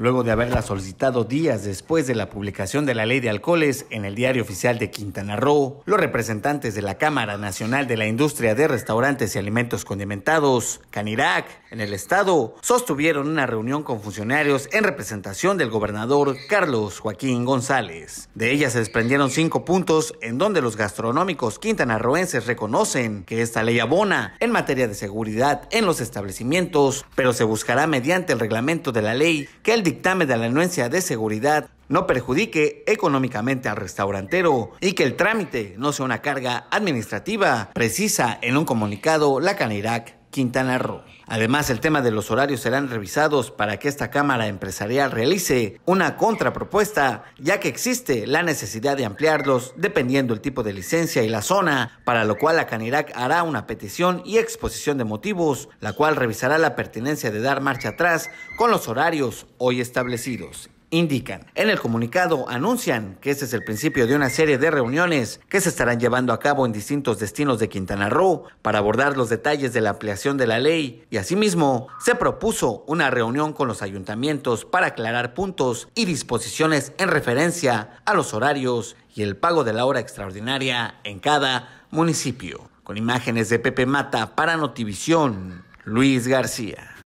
luego de haberla solicitado días después de la publicación de la ley de alcoholes en el diario oficial de Quintana Roo. Los representantes de la Cámara Nacional de la Industria de Restaurantes y Alimentos Condimentados, Canirac, en el Estado sostuvieron una reunión con funcionarios en representación del gobernador Carlos Joaquín González. De ella se desprendieron cinco puntos en donde los gastronómicos quintanarroenses reconocen que esta ley abona en materia de seguridad en los establecimientos, pero se buscará mediante el reglamento de la ley que el dictamen de la anuencia de seguridad no perjudique económicamente al restaurantero y que el trámite no sea una carga administrativa, precisa en un comunicado la Canirac Quintana Roo. Además, el tema de los horarios serán revisados para que esta Cámara Empresarial realice una contrapropuesta, ya que existe la necesidad de ampliarlos dependiendo el tipo de licencia y la zona, para lo cual la Canirac hará una petición y exposición de motivos, la cual revisará la pertinencia de dar marcha atrás con los horarios hoy establecidos indican. En el comunicado anuncian que este es el principio de una serie de reuniones que se estarán llevando a cabo en distintos destinos de Quintana Roo para abordar los detalles de la ampliación de la ley y asimismo se propuso una reunión con los ayuntamientos para aclarar puntos y disposiciones en referencia a los horarios y el pago de la hora extraordinaria en cada municipio. Con imágenes de Pepe Mata para Notivisión, Luis García.